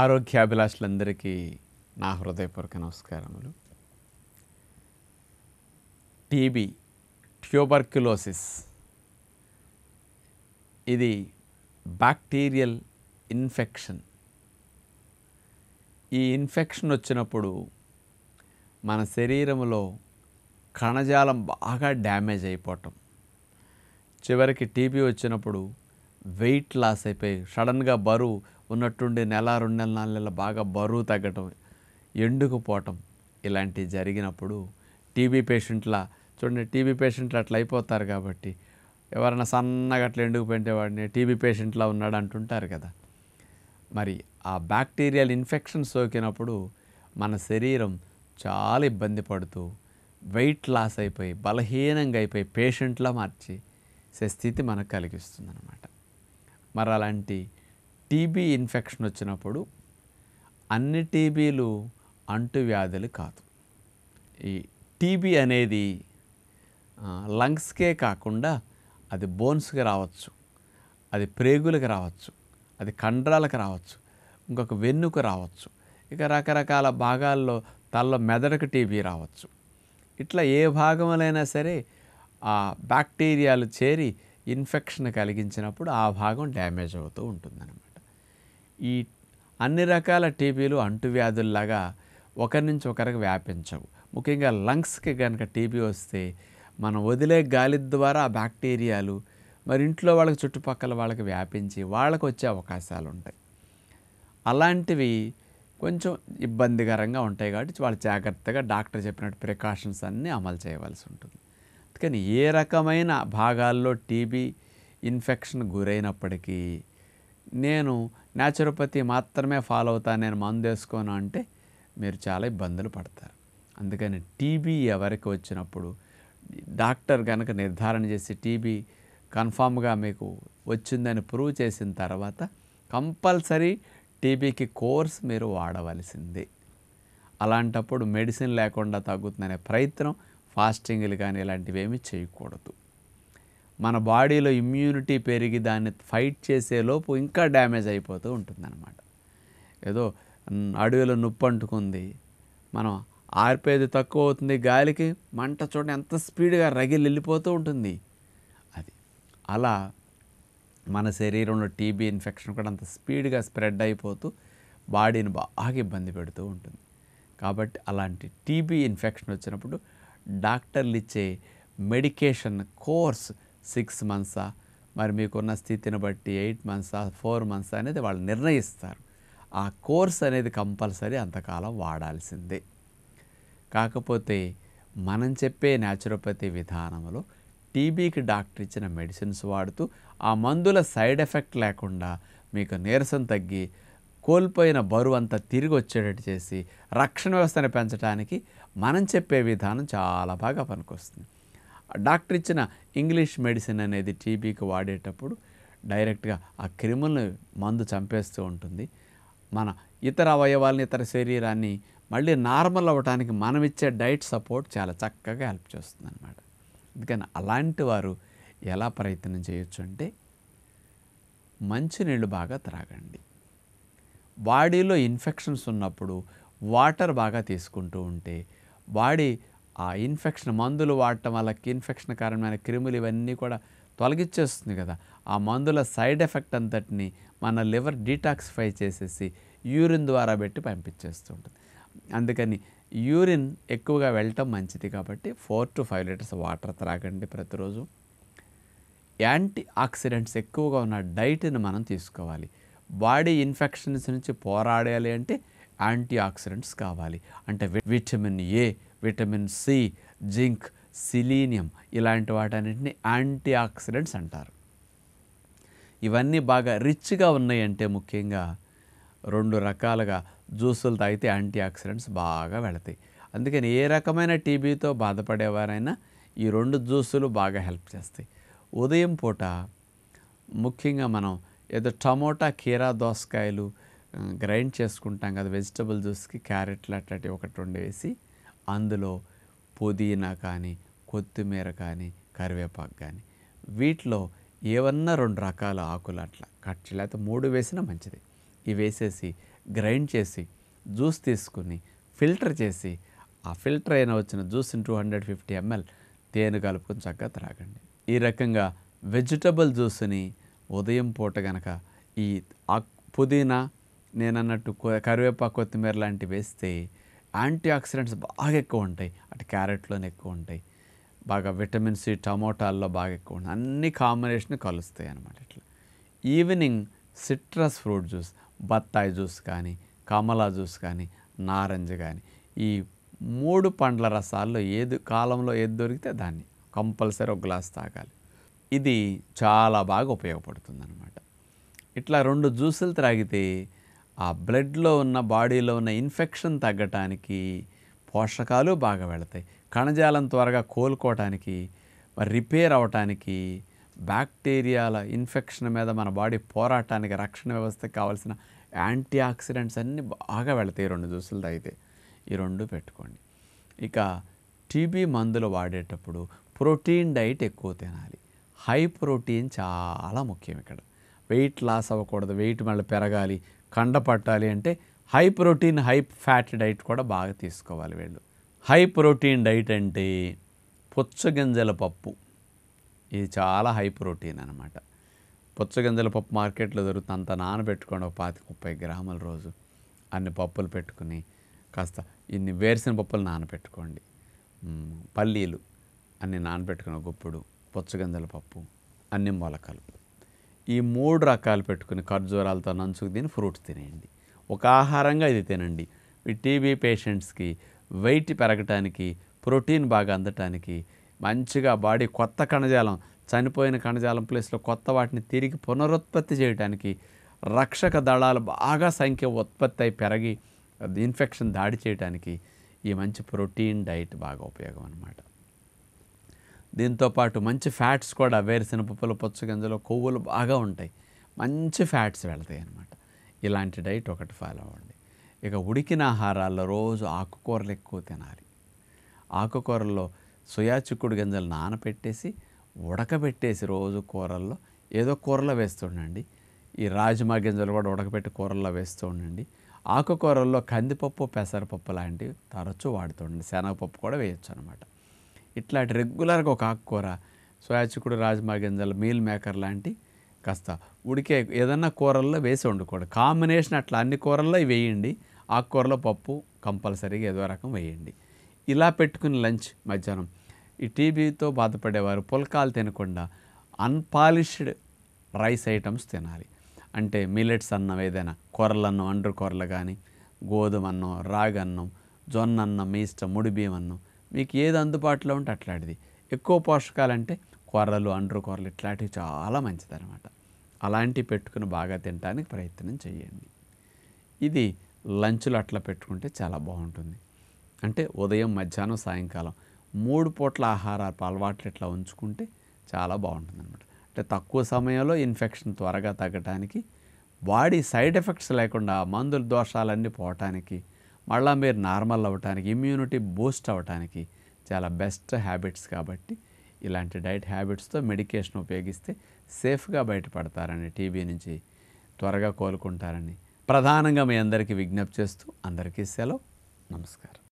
ఆరోగ్యాభిలాషులందరికీ నా హృదయపూర్వక నమస్కారములు టీబీ ట్యూబర్క్యులోసిస్ ఇది బ్యాక్టీరియల్ ఇన్ఫెక్షన్ ఈ ఇన్ఫెక్షన్ వచ్చినప్పుడు మన శరీరంలో కణజాలం బాగా డ్యామేజ్ అయిపోవటం చివరికి టీబీ వచ్చినప్పుడు వెయిట్ లాస్ అయిపోయి సడన్గా బరువు ఉన్నట్టుండి నెల రెండు నెలల నాలుగు నెలల బాగా బరువు తగ్గటం ఎండుకుపోవటం ఇలాంటివి జరిగినప్పుడు టీబీ పేషెంట్ల చూడండి టీబీ పేషెంట్లు అట్లా అయిపోతారు కాబట్టి ఎవరైనా సన్నగా అట్లా ఎండుకుపోయింటే వాడిని టీబీ పేషెంట్లా ఉన్నాడు అంటుంటారు కదా మరి ఆ బ్యాక్టీరియల్ ఇన్ఫెక్షన్ సోకినప్పుడు మన శరీరం చాలా ఇబ్బంది పడుతూ వెయిట్ లాస్ అయిపోయి బలహీనంగా అయిపోయి పేషెంట్లా మార్చి స్థితి మనకు కలిగిస్తుంది అనమాట మరి అలాంటి టీబీ ఇన్ఫెక్షన్ వచ్చినప్పుడు అన్ని టీబీలు అంటువ్యాధులు కాదు ఈ టీబీ అనేది లంగ్స్కే కాకుండా అది బోన్స్కి రావచ్చు అది ప్రేగులకు రావచ్చు అది కండరాలకు రావచ్చు ఇంకొక వెన్నుకు రావచ్చు ఇక రకరకాల భాగాల్లో తలలో మెదడుకు టీబీ రావచ్చు ఇట్లా ఏ భాగంలో సరే ఆ బ్యాక్టీరియాలు చేరి ఇన్ఫెక్షన్ కలిగించినప్పుడు ఆ భాగం డ్యామేజ్ అవుతూ ఉంటుందన్నమాట ఈ అన్ని రకాల టీబీలు అంటువ్యాధుల్లాగా ఒకరి నుంచి ఒకరికి వ్యాపించవు ముఖ్యంగా లంగ్స్కి కనుక టీబీ వస్తే మనం వదిలే గాలి ద్వారా ఆ బ్యాక్టీరియాలు మరి ఇంట్లో వాళ్ళకి చుట్టుపక్కల వాళ్ళకి వ్యాపించి వాళ్ళకు వచ్చే అవకాశాలు ఉంటాయి అలాంటివి కొంచెం ఇబ్బందికరంగా ఉంటాయి కాబట్టి వాళ్ళు జాగ్రత్తగా డాక్టర్ చెప్పినట్టు ప్రికాషన్స్ అన్నీ అమలు చేయవలసి ఉంటుంది అందుకని ఏ రకమైన భాగాల్లో టీబీ ఇన్ఫెక్షన్ గురైనప్పటికీ నేను న్యాచురోపతి మాత్రమే ఫాలో అవుతాను నేను మందు వేసుకోను అంటే మీరు చాలా ఇబ్బందులు పడతారు అందుకని టీబీ ఎవరికి వచ్చినప్పుడు డాక్టర్ కనుక నిర్ధారణ చేసి టీబీ కన్ఫామ్గా మీకు వచ్చిందని ప్రూవ్ చేసిన తర్వాత కంపల్సరీ టీబీకి కోర్స్ మీరు వాడవలసిందే అలాంటప్పుడు మెడిసిన్ లేకుండా తగ్గుతుందనే ప్రయత్నం ఫాస్టింగ్లు కానీ ఇలాంటివి ఏమీ చేయకూడదు మన బాడీలో ఇమ్యూనిటీ పెరిగి దాన్ని ఫైట్ చేసేలోపు ఇంకా డ్యామేజ్ అయిపోతూ ఉంటుందన్నమాట ఏదో అడవిలో నొప్పి అంటుకుంది మనం ఆర్పేది తక్కువ అవుతుంది గాలికి మంట చూడండి ఎంత స్పీడ్గా రగిలి వెళ్ళిపోతూ ఉంటుంది అది అలా మన శరీరంలో టీబీ ఇన్ఫెక్షన్ కూడా అంత స్పీడ్గా స్ప్రెడ్ అయిపోతూ బాడీని బాగా ఇబ్బంది పెడుతూ ఉంటుంది కాబట్టి అలాంటి టీబీ ఇన్ఫెక్షన్ వచ్చినప్పుడు డాక్టర్లు ఇచ్చే మెడికేషన్ కోర్స్ సిక్స్ మంత్సా మరి మీకున్న స్థితిని బట్టి ఎయిట్ మంత్సా ఫోర్ మంత్స్ అనేది వాళ్ళు నిర్ణయిస్తారు ఆ కోర్స్ అనేది కంపల్సరీ అంతకాలం వాడాల్సిందే కాకపోతే మనం చెప్పే న్యాచురోపతి విధానంలో టీబీకి డాక్టర్ ఇచ్చిన మెడిసిన్స్ వాడుతూ ఆ మందుల సైడ్ ఎఫెక్ట్ లేకుండా మీకు నీరసం తగ్గి కోల్పోయిన బరువు అంతా తిరిగి వచ్చేటట్టు చేసి రక్షణ వ్యవస్థను పెంచడానికి మనం చెప్పే విధానం చాలా బాగా పనికొస్తుంది డాక్టర్ ఇచ్చిన ఇంగ్లీష్ మెడిసిన్ అనేది టీబీకి వాడేటప్పుడు డైరెక్ట్గా ఆ క్రిములను మందు చంపేస్తూ ఉంటుంది మన ఇతర అవయవాల్ని ఇతర శరీరాన్ని మళ్ళీ నార్మల్ అవ్వడానికి మనం ఇచ్చే డైట్ సపోర్ట్ చాలా చక్కగా హెల్ప్ చేస్తుంది అనమాట అందుకని అలాంటి వారు ఎలా ప్రయత్నం చేయొచ్చు అంటే మంచినీళ్ళు బాగా త్రాగండి బాడీలో ఇన్ఫెక్షన్స్ ఉన్నప్పుడు వాటర్ బాగా తీసుకుంటూ ఉంటే బాడీ ఆ ఇన్ఫెక్షన్ మందులు వాడటం వల్ల ఇన్ఫెక్షన్ కారణమైన క్రిములు ఇవన్నీ కూడా తొలగిచ్చేస్తుంది కదా ఆ మందుల సైడ్ ఎఫెక్ట్ అంతటిని మన లివర్ డీటాక్సిఫై చేసేసి యూరిన్ ద్వారా పెట్టి పంపించేస్తూ ఉంటుంది అందుకని యూరిన్ ఎక్కువగా వెళ్ళటం మంచిది కాబట్టి four to five litres water త్రాగండి ప్రతిరోజు యాంటీ ఆక్సిడెంట్స్ ఎక్కువగా ఉన్న డైట్ని మనం తీసుకోవాలి బాడీ ఇన్ఫెక్షన్స్ నుంచి పోరాడాలి అంటే యాంటీ ఆక్సిడెంట్స్ కావాలి అంటే vitamin A vitamin C zinc selenium ఇలాంటి వాటన్నింటిని యాంటీ ఆక్సిడెంట్స్ అంటారు ఇవన్నీ బాగా రిచ్గా ఉన్నాయంటే ముఖ్యంగా రెండు రకాలుగా జ్యూసులు తాగితే యాంటీ ఆక్సిడెంట్స్ బాగా వెళతాయి అందుకని ఏ రకమైన టీబీతో బాధపడేవారైనా ఈ రెండు జ్యూసులు బాగా హెల్ప్ చేస్తాయి ఉదయం పూట ముఖ్యంగా మనం ఏదో టమోటా కీరా దోసకాయలు గ్రైండ్ చేసుకుంటాం కదా వెజిటబుల్ జ్యూస్కి క్యారెట్లు అట్లాంటివి ఒకటి రెండు వేసి అందులో పుదీనా కానీ కొత్తిమీర కానీ కరివేపాకు కానీ వీటిలో ఏవన్నా రెండు రకాల ఆకులు అట్లా కట్ లేకపోతే మూడు వేసినా మంచిది ఇవి వేసేసి గ్రైండ్ చేసి జ్యూస్ తీసుకుని ఫిల్టర్ చేసి ఆ ఫిల్టర్ అయిన వచ్చిన జ్యూస్ని టూ హండ్రెడ్ ఫిఫ్టీ ఎంఎల్ తేనె కలుపుకొని చక్కగా త్రాగండి ఈ రకంగా వెజిటబుల్ జ్యూస్ని ఉదయం పూట గనక ఈ పుదీనా నేనన్నట్టు కరివేపాకు కొత్తిమీర లాంటివి వేస్తే యాంటీ ఆక్సిడెంట్స్ బాగా ఎక్కువ ఉంటాయి అటు క్యారెట్లోనే ఎక్కువ ఉంటాయి బాగా విటమిన్ సి టమోటాల్లో బాగా ఎక్కువ ఉంటాయి అన్ని కాంబినేషన్ కలుస్తాయి అనమాట ఇట్లా ఈవినింగ్ సిట్రస్ ఫ్రూట్ జ్యూస్ బత్తాయి జ్యూస్ కానీ కమలా జ్యూస్ కానీ నారంజ కానీ ఈ మూడు పండ్ల రసాల్లో ఏది కాలంలో ఏది దొరికితే దాన్ని కంపల్సరీ ఒక గ్లాస్ తాగాలి ఇది చాలా బాగా ఉపయోగపడుతుంది అనమాట ఇట్లా రెండు జ్యూసులు త్రాగితే ఆ బ్లడ్లో ఉన్న బాడీలో ఉన్న ఇన్ఫెక్షన్ తగ్గటానికి పోషకాలు బాగా వెళతాయి కణజాలం త్వరగా కోలుకోవటానికి రిపేర్ అవటానికి బ్యాక్టీరియాల ఇన్ఫెక్షన్ మీద మన బాడీ పోరాటానికి రక్షణ వ్యవస్థకి కావాల్సిన యాంటీ ఆక్సిడెంట్స్ అన్నీ బాగా వెళతాయి రెండు జ్యూసులు తాగితే ఈ రెండు పెట్టుకోండి ఇక టీబీ మందులు వాడేటప్పుడు ప్రోటీన్ డైట్ ఎక్కువ తినాలి హై ప్రోటీన్ చాలా ముఖ్యం ఇక్కడ వెయిట్ లాస్ అవ్వకూడదు వెయిట్ మళ్ళీ పెరగాలి కండ పట్టాలి అంటే high protein high fat diet కూడా బాగా తీసుకోవాలి వీళ్ళు హై ప్రోటీన్ డైట్ అంటే పుచ్చగింజల పప్పు ఇది చాలా హై ప్రోటీన్ అనమాట పుచ్చగింజల పప్పు మార్కెట్లో దొరుకుతుంది అంత నానబెట్టుకోండి ఒక పాతి ముప్పై గ్రాముల రోజు అన్ని పప్పులు పెట్టుకుని కాస్త ఇన్ని వేరుసిన పప్పులు నానబెట్టుకోండి పల్లీలు అన్ని నానబెట్టుకుని గుప్పుడు పుచ్చగింజల పప్పు అన్ని మొలకలు ఈ మూడు రకాలు పెట్టుకుని ఖర్జూరాలతో నంచుకు తిని ఫ్రూట్స్ తినేయండి ఒక ఆహారంగా ఇది తినండి ఈ టీబీ పేషెంట్స్కి వెయిట్ పెరగటానికి ప్రోటీన్ బాగా అందటానికి మంచిగా బాడీ కొత్త కణజాలం చనిపోయిన కణజాలం ప్లేస్లో కొత్త వాటిని తిరిగి పునరుత్పత్తి చేయడానికి రక్షక దళాలు బాగా సంఖ్య ఉత్పత్తి అయి పెరిగి ఇన్ఫెక్షన్ దాడి చేయడానికి ఈ మంచి ప్రోటీన్ డైట్ బాగా ఉపయోగం అన్నమాట దీంతోపాటు మంచి ఫ్యాట్స్ కూడా వేరుశనపప్పులు పుచ్చ గింజలు కొవ్వులు బాగా ఉంటాయి మంచి ఫ్యాట్స్ వెళతాయి అనమాట ఇలాంటి డైట్ ఒకటి ఫాలో అవ్వండి ఇక ఉడికిన ఆహారాల్లో రోజు ఆకుకూరలు ఎక్కువ తినాలి ఆకుకూరల్లో సోయా చిక్కుడు గింజలు నానపెట్టేసి ఉడకబెట్టేసి రోజు కూరల్లో ఏదో కూరలో వేస్తుండండి ఈ రాజ్మా గింజలు కూడా ఉడకబెట్టి కూరల్లో వేస్తూ ఉండండి ఆకుకూరల్లో కందిపప్పు పెసరపప్పు లాంటివి తరచూ వాడుతుండండి శనగపప్పు కూడా వేయచ్చు అనమాట ఇట్లాంటి రెగ్యులర్గా ఒక ఆకుకూర సోయాచికుడు రాజ్మా గింజలు మీల్ మేకర్ లాంటి కాస్త ఉడికే ఏదన్నా కూరల్లో వేసి వండుకోండి కాంబినేషన్ అట్లా అన్ని కూరల్లో వేయండి ఆకుకూరలో పప్పు కంపల్సరీగా ఏదో రకం వేయండి ఇలా పెట్టుకుని లంచ్ మధ్యాహ్నం ఈ టీబీతో బాధపడేవారు పుల్కాలు తినకుండా అన్పాలిష్డ్ రైస్ ఐటమ్స్ తినాలి అంటే మిలెట్స్ అన్నం ఏదైనా కూరలన్నం అండ్రు కూరలు కానీ గోధుమ అన్నం రాగన్నం జొన్న అన్నం మీ ఇష్టం ముడిబియ్యం అన్నం మీకు ఏది అందుబాటులో ఉంటే అట్లాంటిది ఎక్కువ పోషకాలంటే కూరలు అండ్రు కూరలు ఇట్లాంటివి చాలా మంచిదన్నమాట అలాంటివి పెట్టుకుని బాగా తినడానికి ప్రయత్నం చేయండి ఇది లంచ్లు అట్లా పెట్టుకుంటే చాలా బాగుంటుంది అంటే ఉదయం మధ్యాహ్నం సాయంకాలం మూడు పూట్ల ఆహారాలు అలవాట్లు ఇట్లా ఉంచుకుంటే చాలా బాగుంటుంది అనమాట అంటే తక్కువ సమయంలో ఇన్ఫెక్షన్ త్వరగా తగ్గడానికి బాడీ సైడ్ ఎఫెక్ట్స్ లేకుండా మందుల దోషాలన్నీ పోవటానికి మళ్ళీ మీరు నార్మల్ అవ్వటానికి ఇమ్యూనిటీ బూస్ట్ అవ్వటానికి చాలా బెస్ట్ హ్యాబిట్స్ కాబట్టి ఇలాంటి డైట్ హ్యాబిట్స్తో మెడికేషన్ ఉపయోగిస్తే సేఫ్గా బయటపడతారని టీబీ నుంచి త్వరగా కోలుకుంటారని ప్రధానంగా మీ అందరికీ విజ్ఞప్తి చేస్తూ అందరికీ సెలవు నమస్కారం